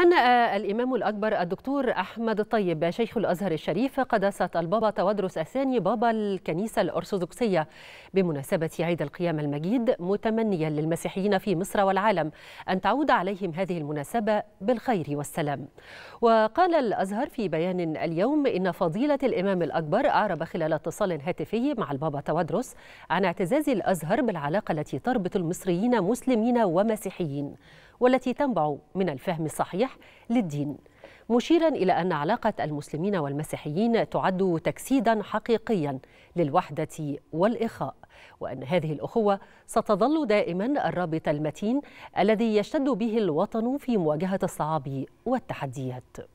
هنأ الإمام الأكبر الدكتور أحمد الطيب شيخ الأزهر الشريف قداسة البابا تودرس الثاني بابا الكنيسة الأرثوذكسية بمناسبة عيد القيامة المجيد متمنيا للمسيحيين في مصر والعالم أن تعود عليهم هذه المناسبة بالخير والسلام وقال الأزهر في بيان اليوم إن فضيلة الإمام الأكبر أعرب خلال اتصال هاتفي مع البابا تودرس عن اعتزاز الأزهر بالعلاقة التي تربط المصريين مسلمين ومسيحيين والتي تنبع من الفهم الصحيح للدين مشيرا الى ان علاقه المسلمين والمسيحيين تعد تجسيدا حقيقيا للوحده والاخاء وان هذه الاخوه ستظل دائما الرابط المتين الذي يشتد به الوطن في مواجهه الصعاب والتحديات